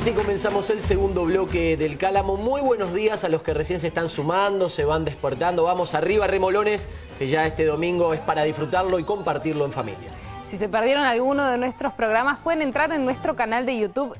así comenzamos el segundo bloque del Cálamo. Muy buenos días a los que recién se están sumando, se van despertando. Vamos arriba, remolones, que ya este domingo es para disfrutarlo y compartirlo en familia. Si se perdieron alguno de nuestros programas, pueden entrar en nuestro canal de YouTube,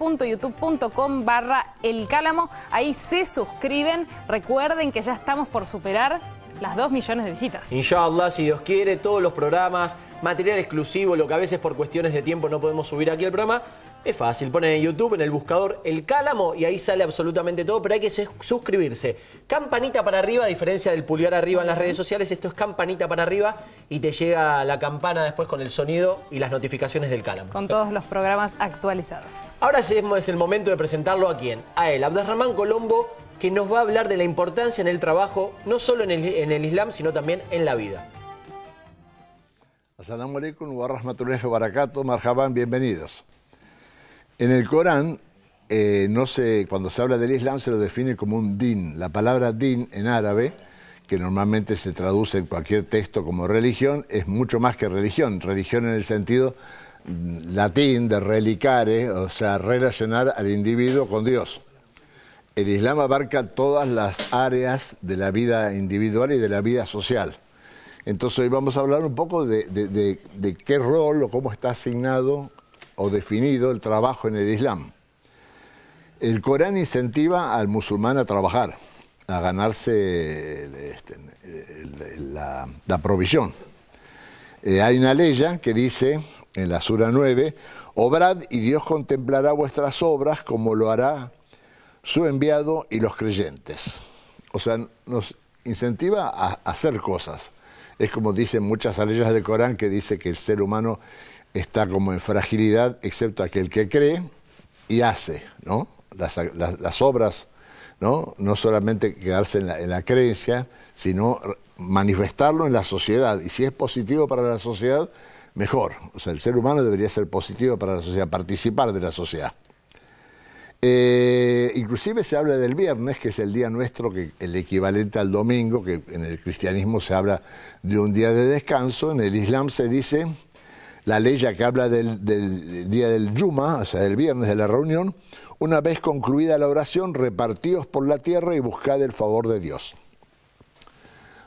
www.youtube.com barra El Cálamo. Ahí se suscriben. Recuerden que ya estamos por superar las 2 millones de visitas. Inshallah, si Dios quiere, todos los programas, material exclusivo, lo que a veces por cuestiones de tiempo no podemos subir aquí al programa, es fácil, ponen en YouTube, en el buscador, el cálamo y ahí sale absolutamente todo, pero hay que suscribirse. Campanita para arriba, a diferencia del pulgar arriba en las redes sociales, esto es campanita para arriba y te llega la campana después con el sonido y las notificaciones del cálamo. Con todos los programas actualizados. Ahora es el momento de presentarlo a quién? A él, ramán Colombo, que nos va a hablar de la importancia en el trabajo, no solo en el, Islam, sino también en la vida. Asalamu alaikum wa rahmatullahi wa barakatuh, bienvenidos. En el Corán, eh, no sé, cuando se habla del Islam se lo define como un din. La palabra din en árabe, que normalmente se traduce en cualquier texto como religión, es mucho más que religión. Religión en el sentido mm, latín de relicare, o sea, relacionar al individuo con Dios. El Islam abarca todas las áreas de la vida individual y de la vida social. Entonces hoy vamos a hablar un poco de qué rol o cómo está asignado o definido el trabajo en el Islam. El Corán incentiva al musulmán a trabajar, a ganarse eh, este, la, provisión. Eh, hay una ley que dice en la Sura 9, obrad y Dios contemplará vuestras obras como lo hará su enviado y los creyentes. O sea, nos incentiva a hacer cosas. Es como dicen muchas leyes del Corán que dice que el ser humano está como en fragilidad, excepto aquel que cree y hace, ¿no? Las, obras, ¿no? No solamente quedarse en la creencia, sino manifestarlo en la sociedad. Y si es positivo para la sociedad, mejor. O sea, el ser humano debería ser positivo para la sociedad, participar de la sociedad. Eh, inclusive se habla del viernes, que es el día nuestro, que el equivalente al domingo, que en el cristianismo se habla de un día de descanso, en el islam se dice la ley ya que habla del, día del Yuma, o sea, del viernes de la reunión, una vez concluida la oración, repartíos por la tierra y buscad el favor de Dios.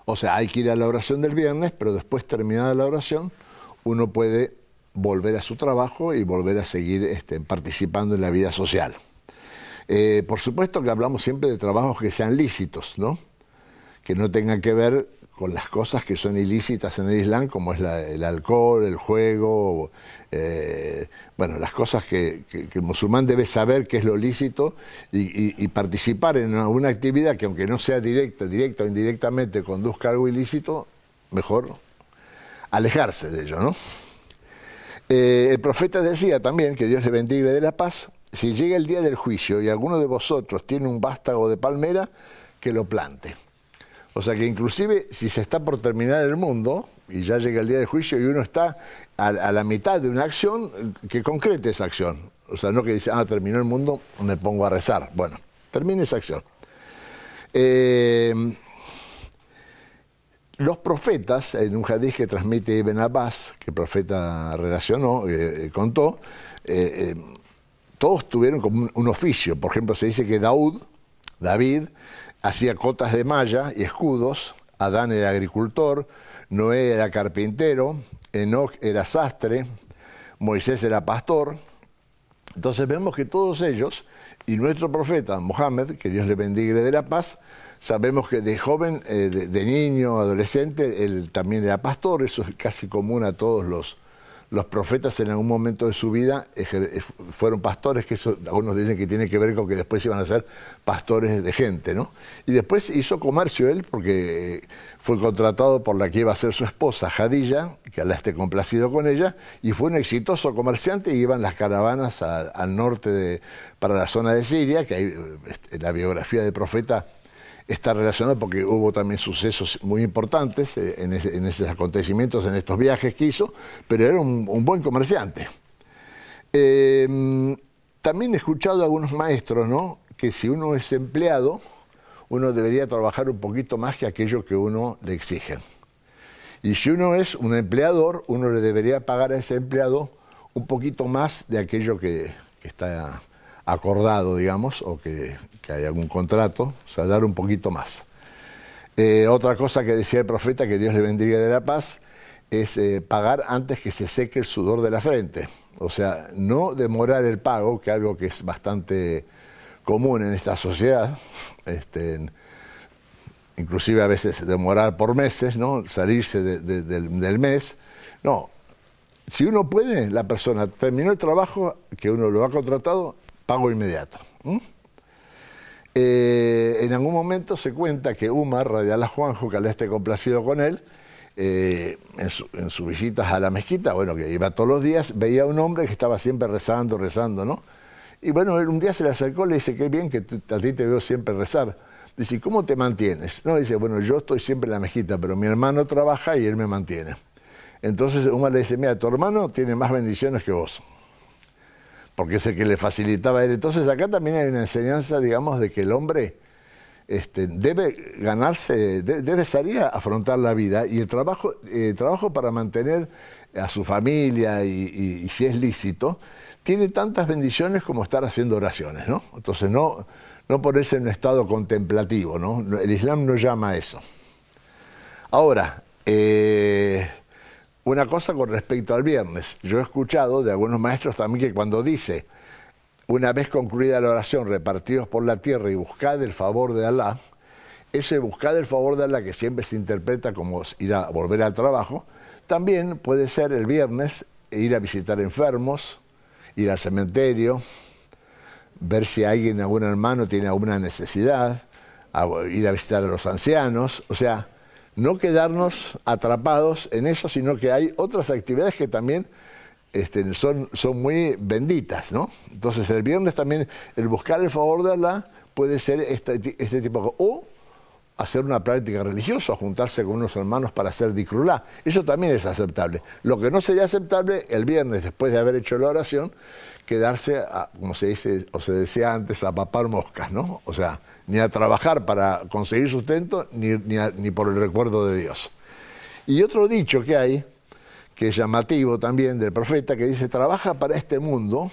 O sea, hay que ir a la oración del viernes, pero después terminada la oración, uno puede volver a su trabajo y volver a seguir este, participando en la vida social. Eh, por supuesto que hablamos siempre de trabajos que sean lícitos, ¿no? que no tengan que ver con las cosas que son ilícitas en el Islam, como es el alcohol, el juego, eh, bueno, las cosas que, el musulmán debe saber qué es lo lícito y, participar en alguna actividad que aunque no sea directa, directa o indirectamente conduzca a algo ilícito, mejor alejarse de ello, ¿no? Eh, el profeta decía también que Dios le bendiga y le dé la paz, si llega el día del juicio y alguno de vosotros tiene un vástago de palmera, que lo plante. O sea que inclusive si se está por terminar el mundo y ya llega el día del juicio y uno está a, la mitad de una acción, que concrete esa acción. O sea, no que dice, ah, terminó el mundo, me pongo a rezar. Bueno, termine esa acción. Eh, los profetas, en un hadiz que transmite Ibn Abbas, que el profeta relacionó, eh, contó, eh, todos tuvieron como un, oficio. Por ejemplo, se dice que Daud, David, hacía cotas de malla y escudos, Adán era agricultor, Noé era carpintero, Enoch era sastre, Moisés era pastor. Entonces vemos que todos ellos, y nuestro profeta Mohammed, que Dios le bendiga de la paz, sabemos que de joven, eh, de, niño, adolescente, él también era pastor, eso es casi común a todos los, los profetas en algún momento de su vida eh, eh, fueron pastores, que eso algunos dicen que tiene que ver con que después iban a ser pastores de gente, ¿no? Y después hizo comercio él porque eh, fue contratado por la que iba a ser su esposa, Jadilla, que Alá esté complacido con ella, y fue un exitoso comerciante y iban las caravanas al norte para la zona de Siria, que hay, en este, la biografía del profeta está relacionado porque hubo también sucesos muy importantes eh, en, esos acontecimientos, en estos viajes que hizo, pero era un, buen comerciante. Em, también he escuchado a algunos maestros, ¿no? Que si uno es empleado, uno debería trabajar un poquito más que aquello que uno le exige. Y si uno es un empleador, uno le debería pagar a ese empleado un poquito más de aquello que está acordado, digamos, o que, hay algún contrato, o sea, dar un poquito más. Eh, otra cosa que decía el profeta, que Dios le vendría de la paz, es eh, pagar antes que se seque el sudor de la frente. O sea, no demorar el pago, que es algo que es bastante común en esta sociedad, este, inclusive a veces demorar por meses, ¿no? salirse del, del mes. No, si uno puede, la persona terminó el trabajo que uno lo ha contratado, pago inmediato. Eh, en algún momento se cuenta que Uma radial a Juanjo, que al esté complacido con él, eh, en, sus visitas a la mezquita, bueno, que iba todos los días, veía a un hombre que estaba siempre rezando, rezando, ¿no? Y bueno, un día se le acercó, le dice, qué bien que a ti te veo siempre rezar. Dice, ¿cómo te mantienes? No, dice, bueno, yo estoy siempre en la mezquita, pero mi hermano trabaja y él me mantiene. Entonces Umar le dice, mira, tu hermano tiene más bendiciones que vos porque es el que le facilitaba a él. Entonces acá también hay una enseñanza, digamos, de que el hombre este, debe ganarse, debe salir a afrontar la vida y el trabajo, eh, trabajo para mantener a su familia y, si es lícito, tiene tantas bendiciones como estar haciendo oraciones, ¿no? Entonces no, no ponerse en un estado contemplativo, ¿no? El Islam no llama a eso. Ahora, eh, una cosa con respecto al viernes. Yo he escuchado de algunos maestros también que cuando dice, una vez concluida la oración, repartidos por la tierra y buscad el favor de Alá, ese buscar el favor de Alá que siempre se interpreta como ir a volver al trabajo, también puede ser el viernes ir a visitar enfermos, ir al cementerio, ver si alguien, algún hermano tiene alguna necesidad, ir a visitar a los ancianos, o sea, no quedarnos atrapados en eso, sino que hay otras actividades que también este, son, son muy benditas, ¿no? Entonces el viernes también el buscar el favor de Allah puede ser este, este tipo de O hacer una práctica religiosa, juntarse con unos hermanos para hacer dicrulá. Eso también es aceptable. Lo que no sería aceptable el viernes, después de haber hecho la oración, quedarse, a, como se dice o se decía antes, a papar moscas, ¿no? O sea, ni a trabajar para conseguir sustento, ni, por el recuerdo de Dios. Y otro dicho que hay, que es llamativo también del profeta, que dice, trabaja para este mundo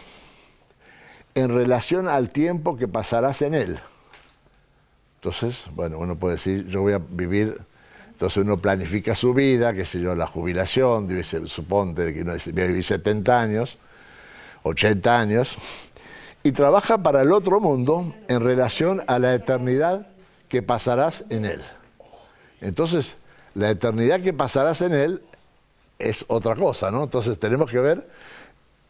en relación al tiempo que pasarás en él. Entonces, bueno, uno puede decir, yo voy a vivir, entonces uno planifica su vida, qué sé yo, la jubilación, suponte que voy a vivir 70 años, 80 años, y trabaja para el otro mundo en relación a la eternidad que pasarás en él. Entonces, la eternidad que pasarás en él es otra cosa, ¿no? Entonces tenemos que ver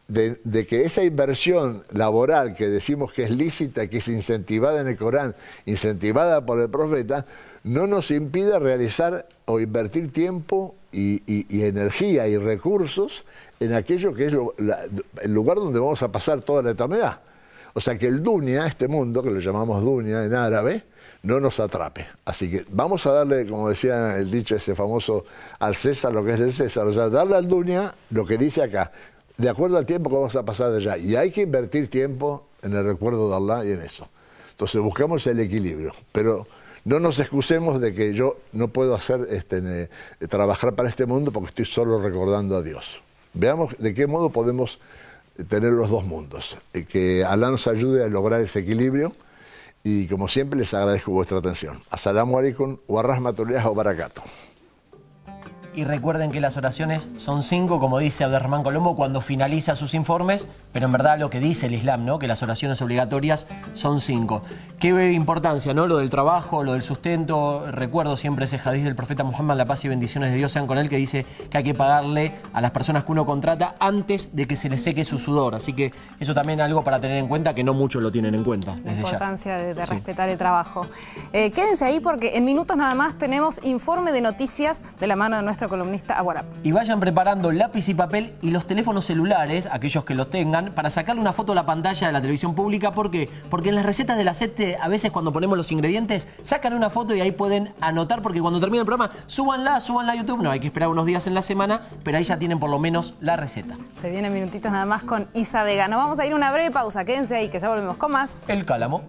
de, que esa inversión laboral que decimos que es lícita, que es incentivada en el Corán, incentivada por el profeta, no nos impida realizar o invertir tiempo y, energía y recursos en aquello que es el lugar donde vamos a pasar toda la eternidad. O sea, que el dunya, este mundo, que lo llamamos dunya en árabe, no nos atrape. Así que vamos a darle, como decía el dicho ese famoso, al César lo que es del César. O sea, darle al dunya lo que dice acá, de acuerdo al tiempo que vamos a pasar de allá. Y hay que invertir tiempo en el recuerdo de Allah y en eso. Entonces buscamos el equilibrio. Pero no nos excusemos de que yo no puedo hacer este, trabajar para este mundo porque estoy solo recordando a Dios. Veamos de qué modo podemos tener los dos mundos. Eh, que Alá nos ayude a lograr ese equilibrio y como siempre les agradezco vuestra atención. Asalamu alaikum wa rahmatullahi o barakatuh. Y recuerden que las oraciones son cinco, como dice Abderramán Colombo cuando finaliza sus informes, pero en verdad lo que dice el Islam, ¿no? Que las oraciones obligatorias son cinco. Qué importancia, ¿no? Lo del trabajo, lo del sustento. Recuerdo siempre ese hadiz del profeta Muhammad, la paz y bendiciones de Dios sean con él, que dice que hay que pagarle a las personas que uno contrata antes de que se le seque su sudor. Así que eso también es algo para tener en cuenta, que no muchos lo tienen en cuenta. la importancia de, respetar el trabajo. Eh, quédense ahí porque en minutos nada más tenemos informe de noticias de la mano de nuestra columnista ahora Y vayan preparando lápiz y papel y los teléfonos celulares, aquellos que lo tengan, para sacarle una foto a la pantalla de la televisión pública. ¿Por qué? Porque en las recetas del aceite a veces cuando ponemos los ingredientes, sacan una foto y ahí pueden anotar, porque cuando termine el programa, súbanla, súbanla a YouTube. No, hay que esperar unos días en la semana, pero ahí ya tienen por lo menos la receta. Se vienen minutitos nada más con Isa Vega. Nos vamos a ir una breve pausa. Quédense ahí, que ya volvemos con más. El cálamo.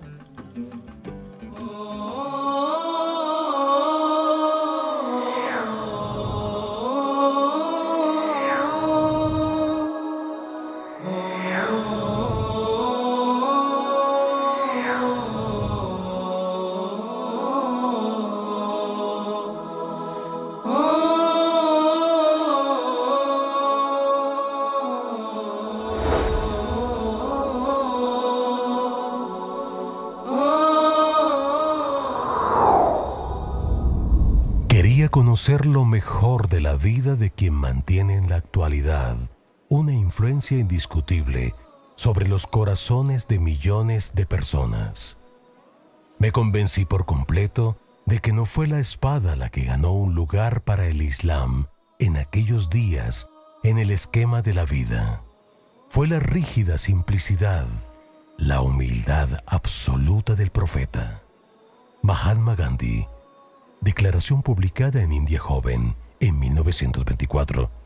conocer lo mejor de la vida de quien mantiene en la actualidad una influencia indiscutible sobre los corazones de millones de personas. Me convencí por completo de que no fue la espada la que ganó un lugar para el Islam en aquellos días en el esquema de la vida. Fue la rígida simplicidad, la humildad absoluta del profeta. Mahatma Gandhi declaración publicada en India Joven en 1924